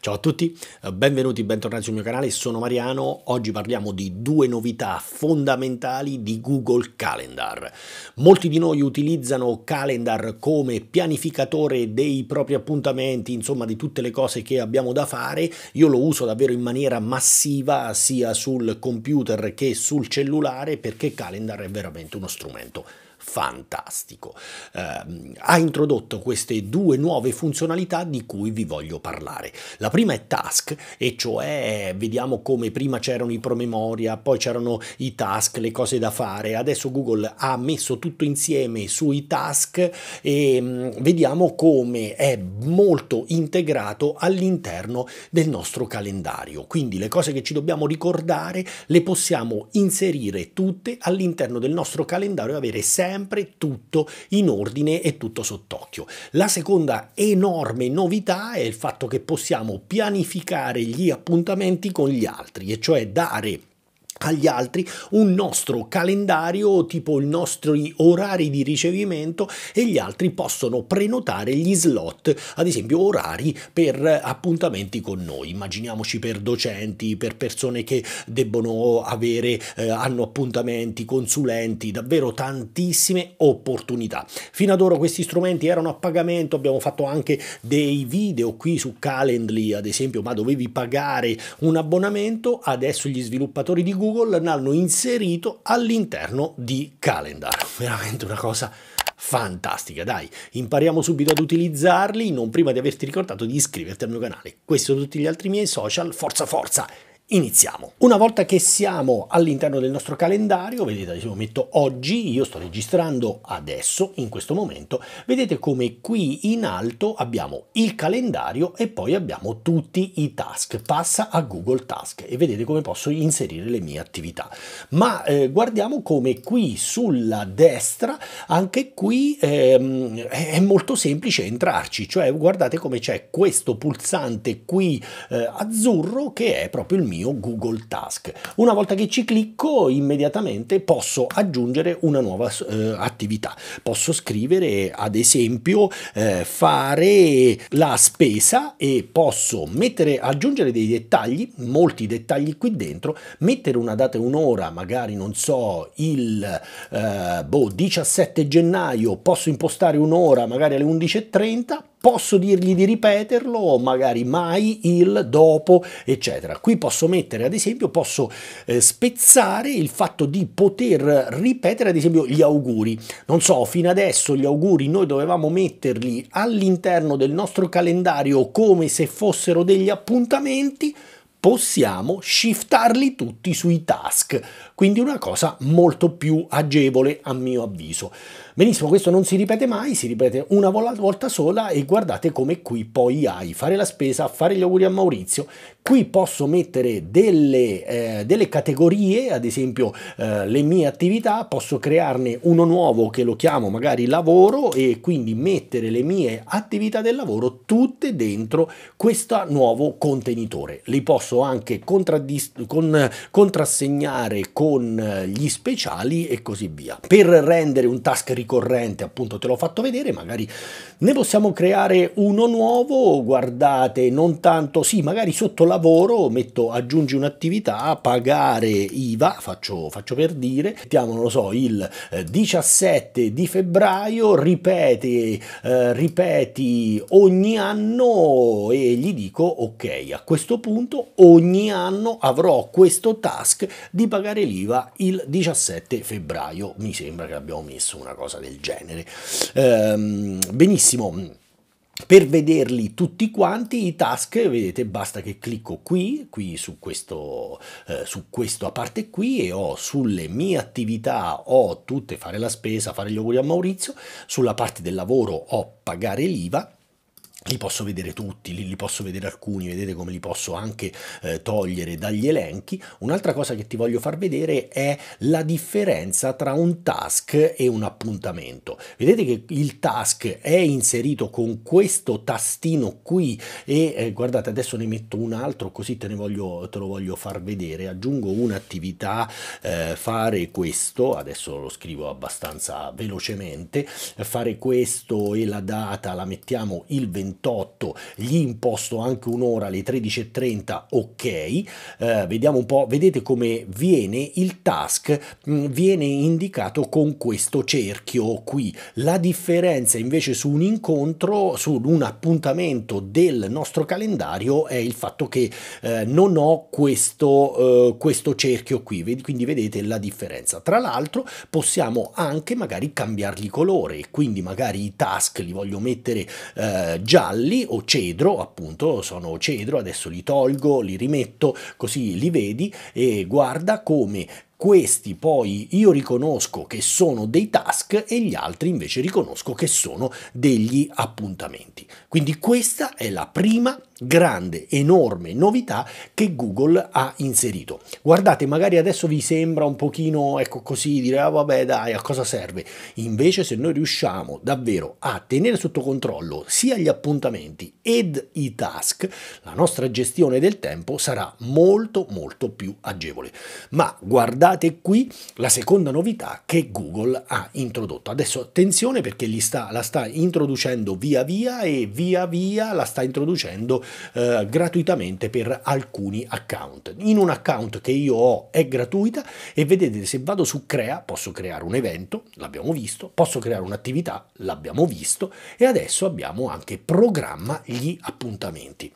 Ciao a tutti, eh, benvenuti, bentornati sul mio canale, sono Mariano, oggi parliamo di due novità fondamentali di Google Calendar. Molti di noi utilizzano Calendar come pianificatore dei propri appuntamenti, insomma di tutte le cose che abbiamo da fare, io lo uso davvero in maniera massiva sia sul computer che sul cellulare perché Calendar è veramente uno strumento fantastico. Eh, ha introdotto queste due nuove funzionalità di cui vi voglio parlare. La prima è task, e cioè vediamo come prima c'erano i promemoria, poi c'erano i task, le cose da fare. Adesso Google ha messo tutto insieme sui task e mm, vediamo come è molto integrato all'interno del nostro calendario. Quindi le cose che ci dobbiamo ricordare le possiamo inserire tutte all'interno del nostro calendario e avere sempre sempre tutto in ordine e tutto sott'occhio. La seconda enorme novità è il fatto che possiamo pianificare gli appuntamenti con gli altri, e cioè dare agli altri un nostro calendario tipo i nostri orari di ricevimento e gli altri possono prenotare gli slot ad esempio orari per appuntamenti con noi immaginiamoci per docenti per persone che debbono avere eh, hanno appuntamenti consulenti davvero tantissime opportunità fino ad ora questi strumenti erano a pagamento abbiamo fatto anche dei video qui su Calendly ad esempio ma dovevi pagare un abbonamento adesso gli sviluppatori di Google Google l'hanno inserito all'interno di Calendar. Veramente una cosa fantastica, dai, impariamo subito ad utilizzarli, non prima di averti ricordato di iscriverti al mio canale. Questo e tutti gli altri miei social, forza forza! Iniziamo. Una volta che siamo all'interno del nostro calendario, vedete adesso metto oggi, io sto registrando adesso, in questo momento, vedete come qui in alto abbiamo il calendario e poi abbiamo tutti i task. Passa a Google Task e vedete come posso inserire le mie attività. Ma eh, guardiamo come qui sulla destra, anche qui ehm, è molto semplice entrarci, cioè guardate come c'è questo pulsante qui eh, azzurro che è proprio il mio mio Google Task. Una volta che ci clicco, immediatamente posso aggiungere una nuova eh, attività. Posso scrivere, ad esempio, eh, fare la spesa e posso mettere, aggiungere dei dettagli, molti dettagli qui dentro, mettere una data e un'ora, magari non so, il eh, boh, 17 gennaio, posso impostare un'ora, magari alle 11.30 posso dirgli di ripeterlo o magari mai, il, dopo, eccetera. Qui posso mettere, ad esempio, posso eh, spezzare il fatto di poter ripetere, ad esempio, gli auguri. Non so, fino adesso gli auguri noi dovevamo metterli all'interno del nostro calendario come se fossero degli appuntamenti, possiamo shiftarli tutti sui task quindi una cosa molto più agevole a mio avviso. Benissimo, questo non si ripete mai, si ripete una volta sola e guardate come qui poi hai fare la spesa, fare gli auguri a Maurizio, qui posso mettere delle, eh, delle categorie, ad esempio eh, le mie attività, posso crearne uno nuovo che lo chiamo magari lavoro e quindi mettere le mie attività del lavoro tutte dentro questo nuovo contenitore. Li posso anche con, contrassegnare con con eh, gli speciali e così via. Per rendere un task ricorrente, appunto te l'ho fatto vedere, magari ne possiamo creare uno nuovo, guardate, non tanto, sì, magari sotto lavoro metto aggiungi un'attività, pagare IVA, faccio, faccio per dire, mettiamo, non lo so, il 17 eh, di febbraio, ripeti, eh, ripeti ogni anno e gli dico, ok, a questo punto ogni anno avrò questo task di pagare l'IVA arriva il 17 febbraio, mi sembra che abbiamo messo una cosa del genere. Ehm, benissimo. Per vederli tutti quanti i task, vedete, basta che clicco qui, qui su questo, eh, su questo parte qui e ho sulle mie attività, ho tutte, fare la spesa, fare gli auguri a Maurizio, sulla parte del lavoro ho pagare l'IVA, li posso vedere tutti, li, li, posso vedere alcuni, vedete come li posso anche eh, togliere dagli elenchi. Un'altra cosa che ti voglio far vedere è la differenza tra un task e un appuntamento. Vedete che il task è inserito con questo tastino qui e eh, guardate adesso ne metto un altro così te, ne voglio, te lo voglio far vedere. Aggiungo un'attività, eh, fare questo, adesso lo scrivo abbastanza velocemente, fare questo e la data la mettiamo il 21 28, gli imposto anche un'ora alle 13.30, ok, eh, vediamo un po', vedete come viene il task, mh, mm, viene indicato con questo cerchio qui, la differenza invece su un incontro, su un appuntamento del nostro calendario è il fatto che eh, non ho questo, eh, questo cerchio qui, quindi vedete la differenza. Tra l'altro possiamo anche magari cambiargli colore, quindi magari i task li voglio mettere eh, giallo gialli o cedro, appunto, sono cedro, adesso li tolgo, li rimetto, così li vedi e guarda come questi poi io riconosco che sono dei task e gli altri invece riconosco che sono degli appuntamenti. Quindi questa è la prima grande, enorme novità che Google ha inserito. Guardate, magari adesso vi sembra un pochino, ecco così, dire, ah vabbè dai, a cosa serve? Invece se noi riusciamo davvero a tenere sotto controllo sia gli appuntamenti ed i task, la nostra gestione del tempo sarà molto molto più agevole. Ma guardate qui la seconda novità che Google ha introdotto. Adesso attenzione perché sta, la sta introducendo via via e via via la sta introducendo eh, gratuitamente per alcuni account. In un account che io ho è gratuita e vedete se vado su crea posso creare un evento, l'abbiamo visto, posso creare un'attività, l'abbiamo visto e adesso abbiamo anche programma gli appuntamenti.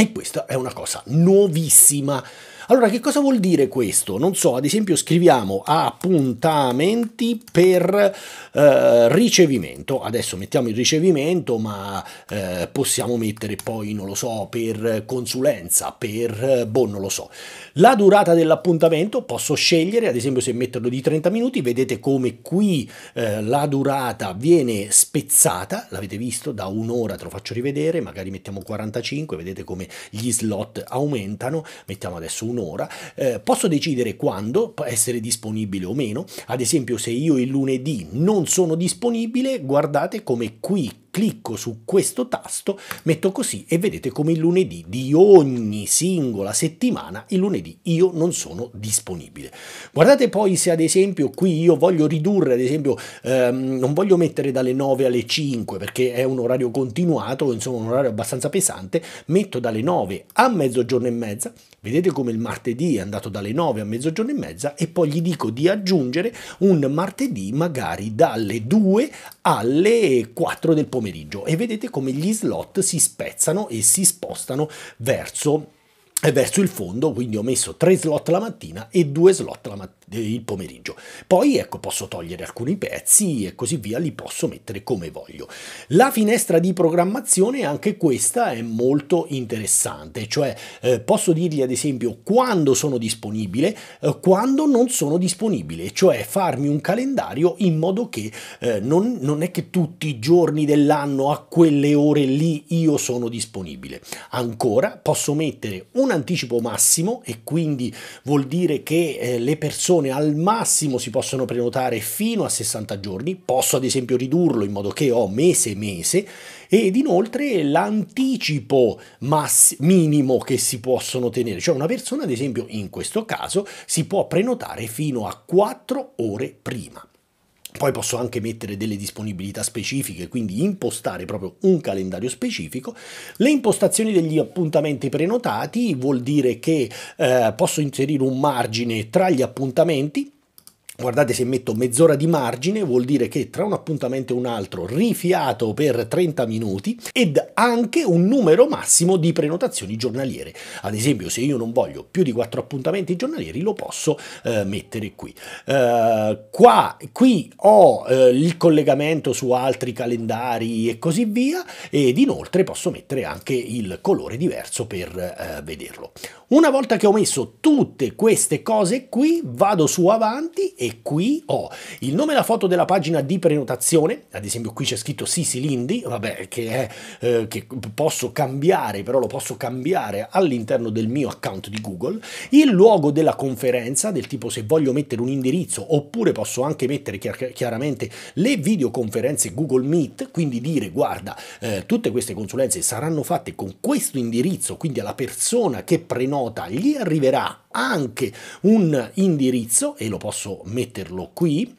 E questa è una cosa nuovissima. Allora, che cosa vuol dire questo? Non so, ad esempio scriviamo appuntamenti per eh, ricevimento. Adesso mettiamo il ricevimento, ma eh, possiamo mettere poi, non lo so, per consulenza, per, boh, non lo so. La durata dell'appuntamento posso scegliere, ad esempio se metterlo di 30 minuti, vedete come qui eh, la durata viene spezzata, l'avete visto, da un'ora te lo faccio rivedere, magari mettiamo 45, vedete come gli slot aumentano, mettiamo adesso un'ora un'ora, eh, posso decidere quando essere disponibile o meno. Ad esempio, se io il lunedì non sono disponibile, guardate come qui clicco su questo tasto, metto così e vedete come il lunedì di ogni singola settimana, il lunedì io non sono disponibile. Guardate poi se ad esempio qui io voglio ridurre, ad esempio ehm, non voglio mettere dalle 9 alle 5 perché è un orario continuato, insomma un orario abbastanza pesante, metto dalle 9 a mezzogiorno e mezza, vedete come il martedì è andato dalle 9 a mezzogiorno e mezza e poi gli dico di aggiungere un martedì magari dalle 2 alle 4 del pomeriggio pomeriggio e vedete come gli slot si spezzano e si spostano verso eh, verso il fondo, quindi ho messo tre slot la mattina e due slot la mattina il pomeriggio. Poi ecco posso togliere alcuni pezzi e così via, li posso mettere come voglio. La finestra di programmazione anche questa è molto interessante, cioè eh, posso dirgli ad esempio quando sono disponibile, eh, quando non sono disponibile, cioè farmi un calendario in modo che eh, non, non è che tutti i giorni dell'anno a quelle ore lì io sono disponibile. Ancora posso mettere un anticipo massimo e quindi vuol dire che eh, le persone persone al massimo si possono prenotare fino a 60 giorni, posso ad esempio ridurlo in modo che ho mese e mese ed inoltre l'anticipo mass- minimo che si possono tenere, cioè una persona ad esempio in questo caso si può prenotare fino a 4 ore prima. Poi posso anche mettere delle disponibilità specifiche, quindi impostare proprio un calendario specifico. Le impostazioni degli appuntamenti prenotati vuol dire che eh, posso inserire un margine tra gli appuntamenti Guardate se metto mezz'ora di margine vuol dire che tra un appuntamento e un altro rifiato per 30 minuti ed anche un numero massimo di prenotazioni giornaliere. Ad esempio se io non voglio più di 4 appuntamenti giornalieri lo posso eh, mettere qui. Eh, qua, qui ho eh, il collegamento su altri calendari e così via ed inoltre posso mettere anche il colore diverso per eh, vederlo. Una volta che ho messo tutte queste cose qui vado su avanti e qui ho il nome e la foto della pagina di prenotazione, ad esempio qui c'è scritto Sisi Lindy, vabbè, che, è, eh, che posso cambiare, però lo posso cambiare all'interno del mio account di Google, il luogo della conferenza, del tipo se voglio mettere un indirizzo, oppure posso anche mettere chiaramente le videoconferenze Google Meet, quindi dire guarda, eh, tutte queste consulenze saranno fatte con questo indirizzo, quindi alla persona che prenota gli arriverà anche un indirizzo e lo posso mettere metterlo qui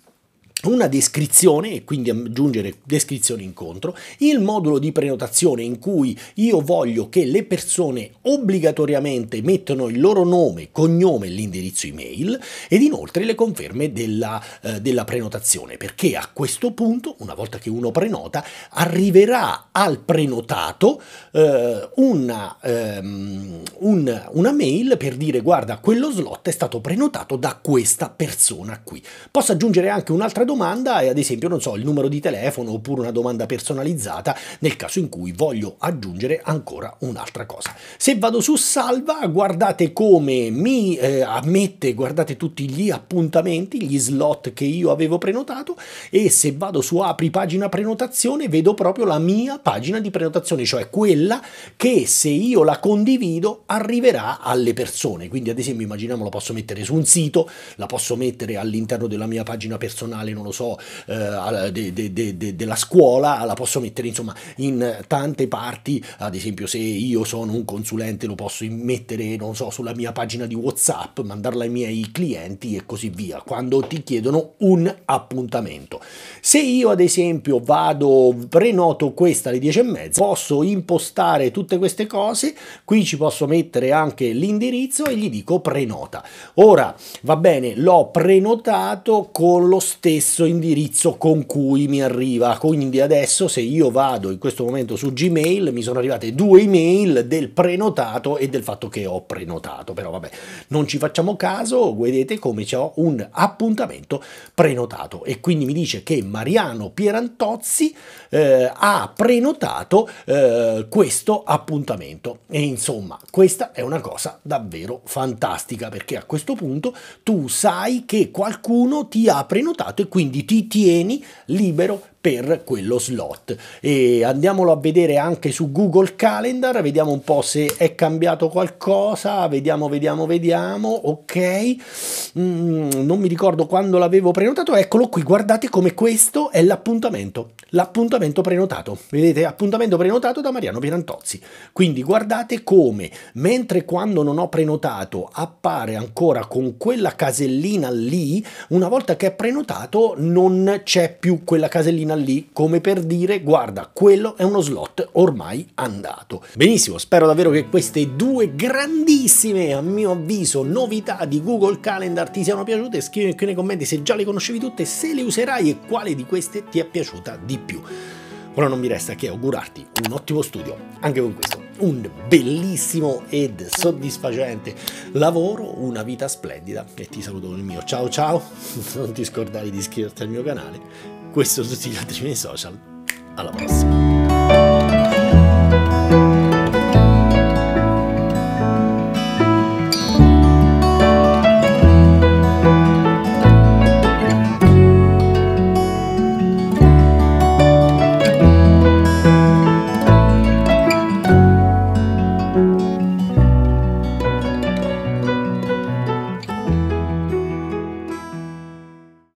una descrizione e quindi aggiungere descrizione incontro, il modulo di prenotazione in cui io voglio che le persone obbligatoriamente mettano il loro nome, cognome e l'indirizzo email ed inoltre le conferme della, eh, della prenotazione perché a questo punto una volta che uno prenota arriverà al prenotato eh, una, ehm, un, una mail per dire guarda quello slot è stato prenotato da questa persona qui. Posso aggiungere anche un'altra domanda e ad esempio, non so, il numero di telefono oppure una domanda personalizzata nel caso in cui voglio aggiungere ancora un'altra cosa. Se vado su salva, guardate come mi eh, ammette, guardate tutti gli appuntamenti, gli slot che io avevo prenotato e se vado su apri pagina prenotazione vedo proprio la mia pagina di prenotazione, cioè quella che se io la condivido arriverà alle persone. Quindi ad esempio immaginiamo la posso mettere su un sito, la posso mettere all'interno della mia pagina personale non lo so, eh, de, de, de, della scuola, la posso mettere insomma in tante parti, ad esempio se io sono un consulente lo posso mettere, non so, sulla mia pagina di Whatsapp, mandarla ai miei clienti e così via, quando ti chiedono un appuntamento. Se io ad esempio vado, prenoto questa alle 10 e mezza, posso impostare tutte queste cose, qui ci posso mettere anche l'indirizzo e gli dico prenota. Ora, va bene, l'ho prenotato con lo stesso stesso indirizzo con cui mi arriva. Quindi adesso se io vado in questo momento su Gmail mi sono arrivate due email del prenotato e del fatto che ho prenotato. Però vabbè, non ci facciamo caso, vedete come ho un appuntamento prenotato. E quindi mi dice che Mariano Pierantozzi eh, ha prenotato eh, questo appuntamento. E insomma, questa è una cosa davvero fantastica perché a questo punto tu sai che qualcuno ti ha prenotato e quindi quindi ti tieni libero per quello slot e andiamolo a vedere anche su Google Calendar vediamo un po' se è cambiato qualcosa vediamo vediamo vediamo ok mm, non mi ricordo quando l'avevo prenotato eccolo qui guardate come questo è l'appuntamento l'appuntamento prenotato vedete appuntamento prenotato da Mariano Pierantozzi quindi guardate come mentre quando non ho prenotato appare ancora con quella casellina lì una volta che è prenotato non c'è più quella casellina pagina lì come per dire guarda quello è uno slot ormai andato. Benissimo, spero davvero che queste due grandissime a mio avviso novità di Google Calendar ti siano piaciute, scrivimi qui nei commenti se già le conoscevi tutte, se le userai e quale di queste ti è piaciuta di più. Ora non mi resta che augurarti un ottimo studio, anche con questo, un bellissimo ed soddisfacente lavoro, una vita splendida e ti saluto con il mio ciao ciao, non ti scordare di iscriverti al mio canale questo e tutti gli altri miei social. Alla prossima!